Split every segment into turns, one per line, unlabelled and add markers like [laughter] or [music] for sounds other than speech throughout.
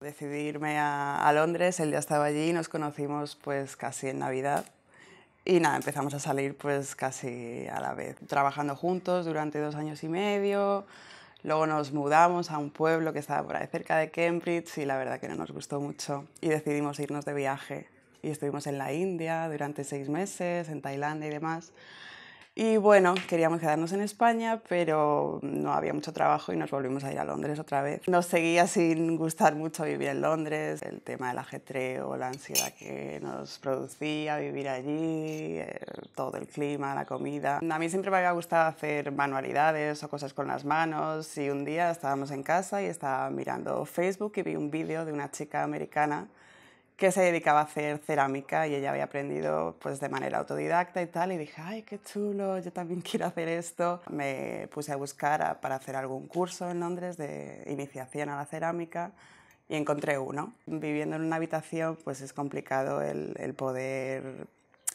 Decidí irme a, a, Londres, él ya estaba allí, nos conocimos pues casi en Navidad y nada, empezamos a salir pues casi a la vez, trabajando juntos durante dos años y medio, Luego nos mudamos a un pueblo que estaba por ahí cerca de Cambridge y la verdad que no nos gustó mucho y decidimos irnos de viaje. Y estuvimos en la India durante seis meses, en Tailandia y demás. Y bueno, queríamos quedarnos en España, pero no había mucho trabajo y nos volvimos a ir a Londres otra vez. Nos seguía sin gustar mucho vivir en Londres, el tema del ajetreo, la ansiedad que nos producía vivir allí, todo el clima, la comida. A mí siempre me había gustado hacer manualidades o cosas con las manos y un día estábamos en casa y estaba mirando Facebook y vi un vídeo de una chica americana que se dedicaba a hacer cerámica y ella había aprendido pues de manera autodidacta y tal y dije, ay, qué chulo, yo también [laughs] quiero hacer esto. Me puse a buscar para hacer algún curso en Londres de iniciación a la cerámica y encontré uno. Viviendo en una habitación pues es complicado el, poder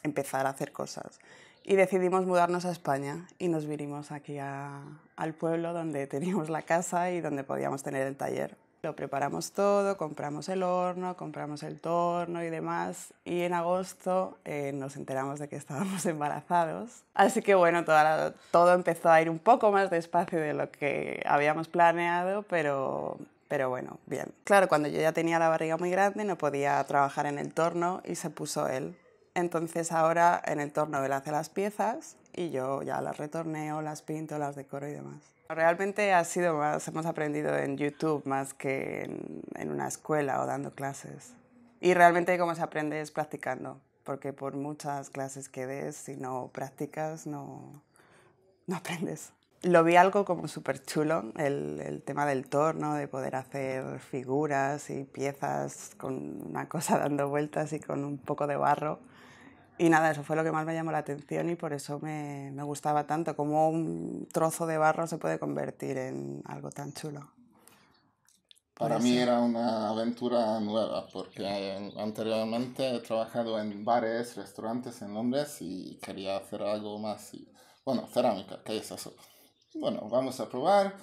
empezar a hacer cosas. Y decidimos mudarnos a España y nos vinimos aquí al pueblo donde [laughs] teníamos la casa y donde podíamos tener el taller. Lo preparamos todo, compramos el horno, compramos el torno y demás. Y en agosto eh, nos enteramos de que estábamos [laughs] embarazados. Así que bueno, todo empezó a ir un poco más despacio de lo que habíamos planeado, pero pero bueno, bien. Claro, cuando yo ya tenía la barriga muy grande no podía trabajar en el torno y se puso él. Entonces ahora en el torno él hace las piezas y yo ya las retorneo, las pinto, las decoro y demás. Realmente ha sido más, hemos aprendido en YouTube más que en, una escuela o dando clases. Y realmente como se aprende es practicando, porque por muchas clases que des, si no practicas, no, [laughs] aprendes. Lo vi algo como súper chulo, el, tema del torno, de poder hacer figuras y piezas con una [laughs] cosa dando vueltas y con un poco de barro. Y nada, eso fue lo que más me llamó la atención y por eso me, me gustaba tanto, cómo un trozo de barro se puede convertir en algo tan chulo.
Para pues mí era una aventura nueva porque anteriormente he trabajado en bares, restaurantes en Londres y quería hacer algo más. bueno, cerámica, que es eso? Bueno, vamos a probar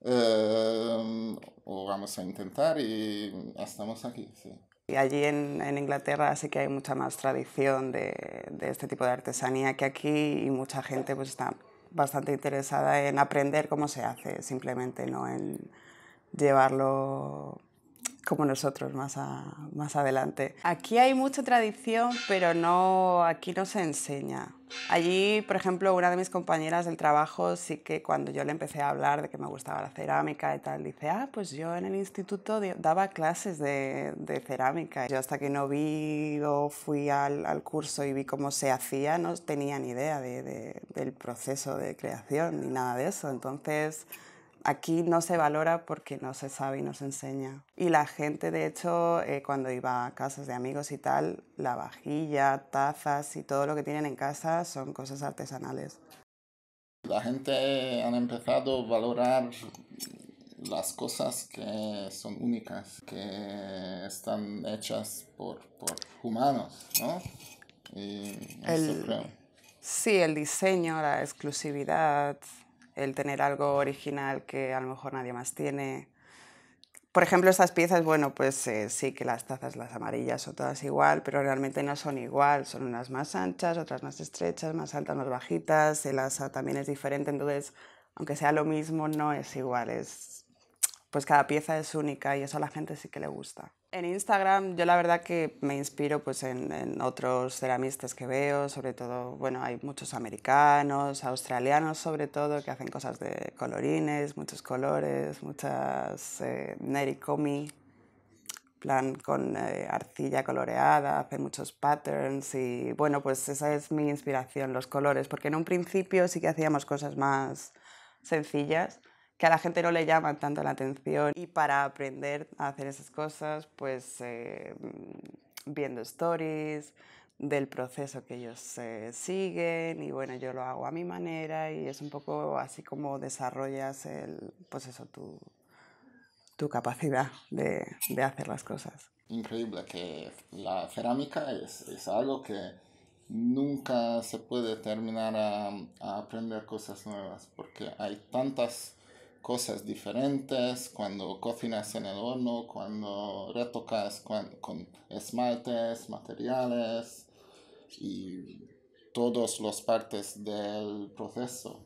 eh, o vamos a intentar y estamos aquí, sí.
Y allí en, Inglaterra sí que hay mucha más tradición de, este tipo de artesanía que aquí y mucha gente pues está bastante interesada en aprender cómo se hace, simplemente no en llevarlo como nosotros más, más adelante. Aquí hay mucha tradición, pero no, aquí no se enseña. Allí, por ejemplo, una de mis compañeras del trabajo sí que cuando yo le empecé a hablar de que me gustaba la cerámica y tal, dice, ah, pues yo en el instituto daba clases de, de cerámica. Yo hasta que no vi o fui al, al, curso y vi cómo se hacía, no tenía ni idea de, de, del proceso de creación ni nada de eso. Entonces aquí no se valora porque no se sabe y no se enseña. Y la gente, de hecho, eh, cuando iba a casas de amigos y tal, la vajilla, tazas y todo lo que tienen en casa son cosas artesanales.
La gente ha empezado a valorar las cosas que son únicas, que están hechas por, humanos, ¿no?
Sí, el diseño, la exclusividad, el tener algo original que a lo mejor nadie más tiene. Por ejemplo, estas piezas, bueno, pues eh, sí que las tazas, las amarillas, son todas igual, pero realmente no son igual, son unas más anchas, otras más estrechas, más altas, más bajitas, el asa también es diferente, entonces, aunque sea lo mismo, no es igual, pues cada pieza es única y eso a la gente sí que le gusta. En Instagram yo la verdad que me inspiro pues en, otros ceramistas que veo, sobre todo, bueno, hay muchos americanos, australianos sobre todo, que hacen cosas de colorines, muchos colores, muchas eh, nericomi, plan con eh, arcilla coloreada, hacen muchos patterns y bueno, pues esa es mi inspiración, los colores, porque en un principio sí que hacíamos cosas más sencillas que a la gente no le llama tanto la atención y para aprender a hacer esas cosas, pues eh, viendo stories del proceso que ellos eh, siguen y bueno, yo lo hago a mi manera y es un poco así como desarrollas el, pues eso, tu, tu capacidad de, de, hacer las cosas.
Increíble que la cerámica es, es algo que nunca se puede terminar a aprender cosas nuevas porque hay tantas cosas diferentes, cuando cocinas en el horno, cuando retocas con, esmaltes, materiales y todas las partes del proceso.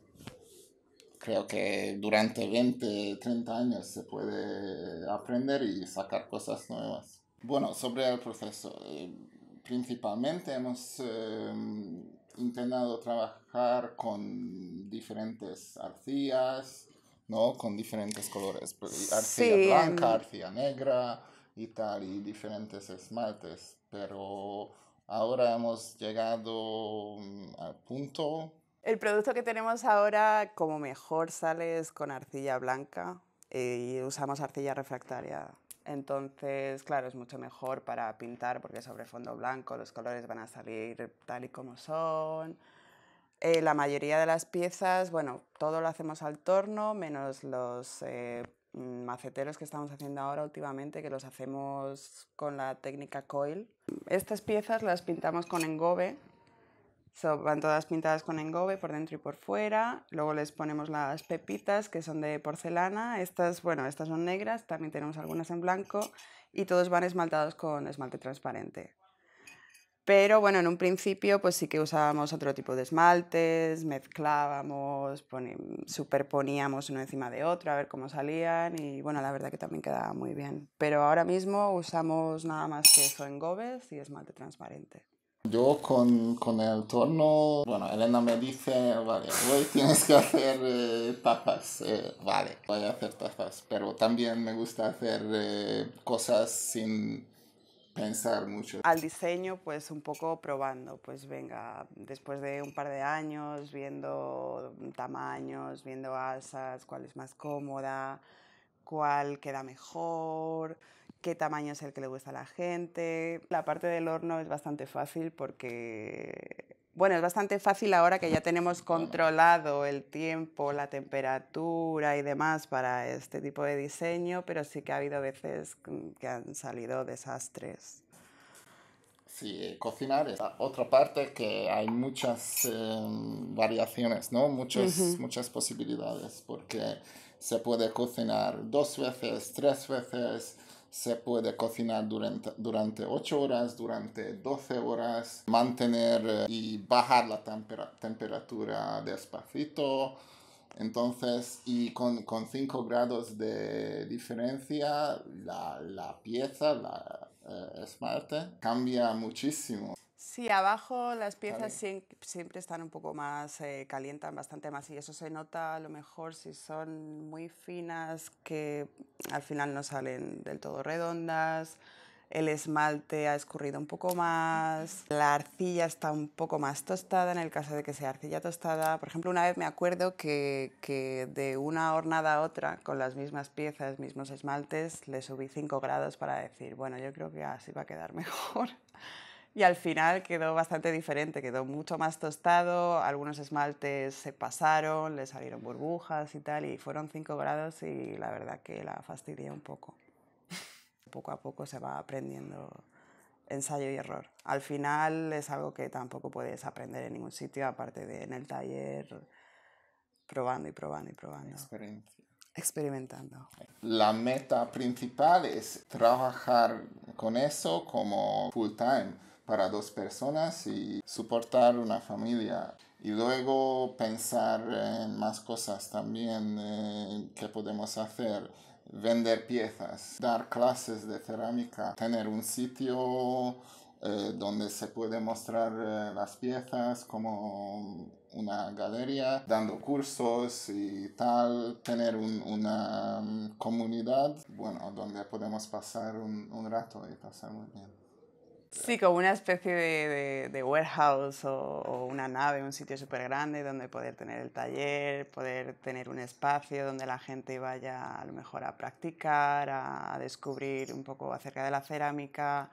Creo que durante 20, 30 años se puede aprender y sacar cosas nuevas. Bueno, sobre el proceso, eh, principalmente hemos em, intentado trabajar con diferentes arcillas, ¿no? Con diferentes colores, pues, arcilla blanca, arcilla negra y tal, y diferentes esmaltes, pero ahora hemos llegado mm, al
punto. El producto que tenemos ahora, como mejor sale, es con arcilla blanca eh, y usamos arcilla refractaria. Entonces, claro, es mucho mejor para pintar porque sobre fondo blanco los colores van a salir tal y como son. Eh, la mayoría de las piezas, bueno, todo lo hacemos al torno, menos los eh, mm, maceteros que estamos haciendo ahora últimamente, que los hacemos con la técnica coil. Estas piezas las pintamos con engobe, van todas pintadas con engobe por dentro y por fuera. Luego les ponemos las pepitas, que son de porcelana. Estas, bueno, estas son negras, también tenemos algunas en blanco y todos van esmaltados con esmalte transparente. Pero bueno, en un principio pues sí que usábamos otro tipo de esmaltes, mezclábamos, superponíamos uno encima de otro a ver cómo salían y bueno, la verdad que también quedaba muy bien. Pero ahora mismo usamos nada más que eso en Gobes y esmalte transparente.
Yo con, con, el torno, bueno, Elena me dice, vale, hoy tienes que hacer eh, tapas, eh, vale, voy a hacer tapas, pero también me gusta hacer eh, cosas sin mucho. Al
diseño, pues un poco probando, pues venga, después de un par de años, viendo tamaños, viendo asas, cuál es más cómoda, cuál queda mejor, qué tamaño es el que le gusta a la gente. La parte del horno es bastante fácil porque bueno, es bastante fácil ahora que ya tenemos controlado el tiempo, la temperatura y demás para este tipo de diseño, pero sí que ha habido veces que han salido desastres.
Sí, eh, cocinar es otra parte que hay muchas eh, variaciones, Muchas, muchas posibilidades, porque se puede cocinar dos veces, tres veces, se puede cocinar durante, durante 8 horas, durante 12 horas, mantener eh, y bajar la temperatura temperatura despacito. Entonces, y con, con 5 grados de diferencia, la, la pieza, la, eh, esmalte cambia muchísimo.
Sí, abajo las piezas siempre están un poco más, eh, calientan bastante más y eso se nota a lo mejor si son muy finas que al final no salen del todo redondas, el esmalte ha escurrido un poco más, la arcilla está un poco más tostada en el caso de que sea arcilla tostada. Por ejemplo, una vez me acuerdo que, que de una hornada a otra, con las mismas piezas, mismos esmaltes, le subí 5 grados para decir, bueno, yo creo que así va a quedar [laughs] mejor y al final quedó bastante diferente, quedó mucho más tostado, algunos esmaltes se pasaron, le salieron burbujas y tal, y fueron 5 grados y la verdad que la fastidié un poco. [laughs] poco a poco se va aprendiendo ensayo y error. Al final es algo que tampoco puedes aprender en ningún sitio, aparte
de en el taller, probando y probando y probando. Experimentando. La meta principal es trabajar con eso como full time para dos personas y soportar una familia. Y luego pensar en más cosas también que podemos hacer. Vender piezas, dar clases de cerámica, tener un sitio eh, donde se puede mostrar eh, las piezas como una galería, dando cursos y tal, tener una mm, comunidad, bueno, donde podemos pasar un rato y pasar muy bien.
Sí, como una especie de, warehouse o, una nave, un sitio súper grande donde poder tener el taller, poder tener un espacio donde la gente vaya a lo mejor a practicar, a descubrir un poco acerca de la cerámica,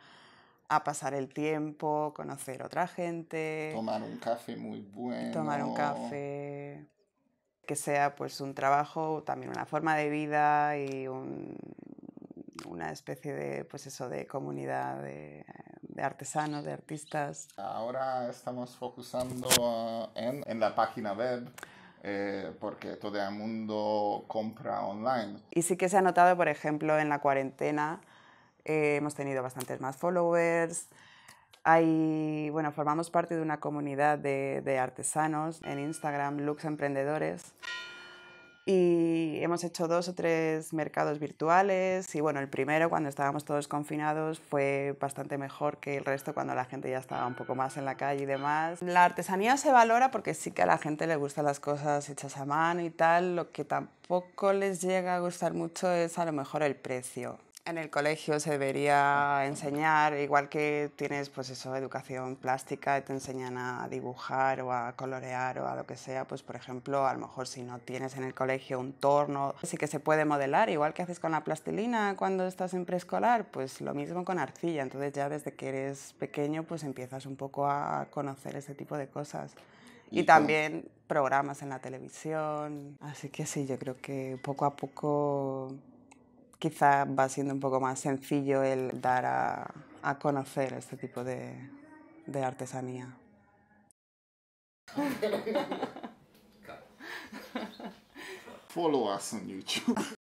a pasar el tiempo, conocer otra gente.
Tomar un café muy bueno.
Tomar un café. Que sea pues un trabajo, también una forma de vida y una especie de, pues eso, de comunidad, de
de artesanos, de artistas. Ahora estamos focusando ah, en, en, la página web. Eh, porque todo el mundo compra online.
Y sí que se ha notado, por ejemplo, en la cuarentena eh, hemos tenido bastantes más followers, hay, bueno, formamos parte de una comunidad de, de, artesanos en Instagram, Lux Emprendedores, y hemos hecho dos o tres mercados virtuales y bueno, el primero cuando estábamos todos confinados fue bastante mejor que el resto cuando la gente ya estaba un poco más en la calle y demás. La artesanía se valora porque sí que a la gente le gustan las cosas hechas a mano y tal, lo que tampoco les llega a gustar mucho es a lo mejor el precio. En el colegio se debería enseñar, igual que tienes pues eso, educación plástica, te enseñan a dibujar o a colorear o a lo que sea, pues por ejemplo, a lo mejor si no tienes en el colegio un torno, sí que se puede modelar, igual que haces con la plastilina cuando estás en preescolar, pues lo mismo con arcilla, entonces ya desde que eres pequeño pues empiezas un poco a conocer ese tipo de cosas. Y, también programas en la televisión, así que sí, yo creo que poco a poco Quizá va siendo un poco más sencillo el dar a, conocer este tipo de, artesanía.
[laughs]